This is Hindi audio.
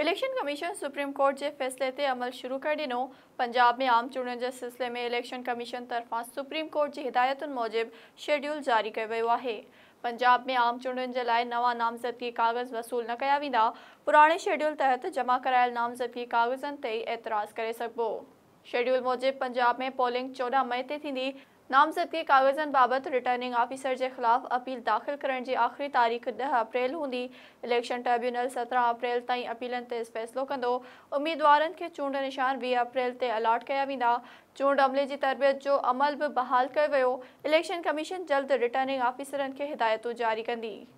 इलेक्शन कमीशन सुप्रीम कोर्ट के फैसले ते अमल शुरू कर दिनों पंजाब में आम चूंडुनि के सिलसिले में इलेक्शन कमीशन तरफा सुप्रीम कोर्ट की हिदायतुनि मूजिब शेड्यूल जारी किया पंजाब में आम चूडन जे लाइ नवां नामज़दगी कागज़ वसूल न क्या वा पुराने शेड्यूल तहत जमा करायल नामज़दगी कागज़नि ते ई एतिराज़ शेड्यूल मूजिब पंजाब में पोलिंग चौदह मई ते थींदी नामजदगी के कागज़नि रिटर्निंग ऑफिसर के खिलाफ अपील दाख़िल करण की आख़िरी तारीख़ ॾह अप्रैल हूंदी इलेक्शन ट्रिब्यूनल सत्रह अप्रैल ताईं अपीलनि ते फ़ैसिलो कंदो उमीदवारनि खे चूंड निशान वी अप्रैल से अलॉट क्या वेंदा चूंड अमले की तरबियत जो अमल भी बहाल किया वियो इलेक्शन कमीशन जल्द रिटर्निंग ऑफिसर के हिदायतूं जारी कंदी